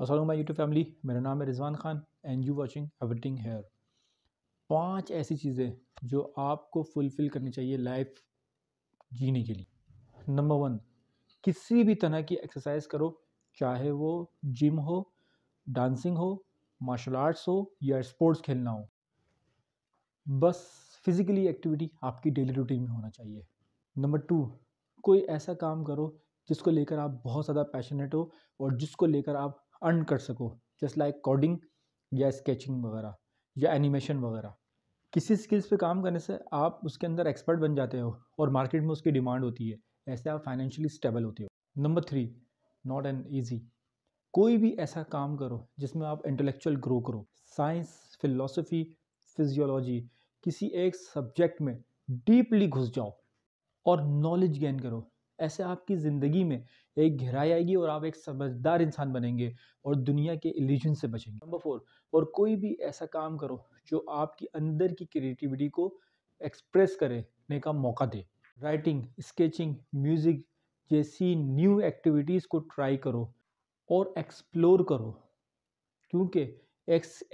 असल my YouTube family मेरा नाम है Rizwan Khan and you watching everything here पाँच ऐसी चीज़ें जो आपको फुलफ़िल करनी चाहिए लाइफ जीने के लिए नंबर वन किसी भी तरह की एक्सरसाइज करो चाहे वो जिम हो डांसिंग हो मार्शल आर्ट्स हो या स्पोर्ट्स खेलना हो बस फिज़िकली एक्टिविटी आपकी डेली रूटीन में होना चाहिए नंबर टू कोई ऐसा काम करो जिसको लेकर आप बहुत ज़्यादा पैशनेट हो और जिसको लेकर आप अर्न कर सको जस्ट लाइक कोडिंग या स्केचिंग वगैरह या एनिमेशन वगैरह किसी स्किल्स पे काम करने से आप उसके अंदर एक्सपर्ट बन जाते हो और मार्केट में उसकी डिमांड होती है ऐसे आप फाइनेंशियली स्टेबल होते हो number three not an easy कोई भी ऐसा काम करो जिसमें आप इंटेलेक्चुअल ग्रो करो साइंस फिलोसफी फिजियोलॉजी किसी एक सब्जेक्ट में डीपली घुस जाओ और नॉलेज गेन करो ऐसे आपकी ज़िंदगी में एक गहराई आएगी और आप एक समझदार इंसान बनेंगे और दुनिया के एलिजन से बचेंगे नंबर फोर और कोई भी ऐसा काम करो जो आपकी अंदर की क्रिएटिविटी को एक्सप्रेस करने का मौका दे राइटिंग स्केचिंग म्यूज़िक जैसी न्यू एक्टिविटीज़ को ट्राई करो और एक्सप्लोर करो क्योंकि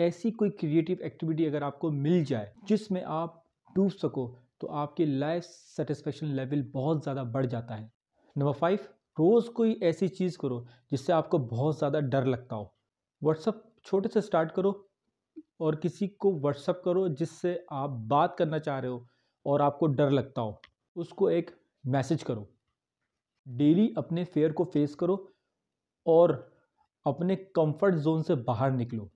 ऐसी कोई क्रिएटिव एक्टिविटी अगर आपको मिल जाए जिसमें आप डूब सको तो आपकी लाइफ सेटिस्फेक्शन लेवल बहुत ज़्यादा बढ़ जाता है नंबर फाइव रोज़ कोई ऐसी चीज़ करो जिससे आपको बहुत ज़्यादा डर लगता हो व्हाट्सअप छोटे से स्टार्ट करो और किसी को व्हाट्सअप करो जिससे आप बात करना चाह रहे हो और आपको डर लगता हो उसको एक मैसेज करो डेली अपने फेयर को फेस करो और अपने कंफर्ट जोन से बाहर निकलो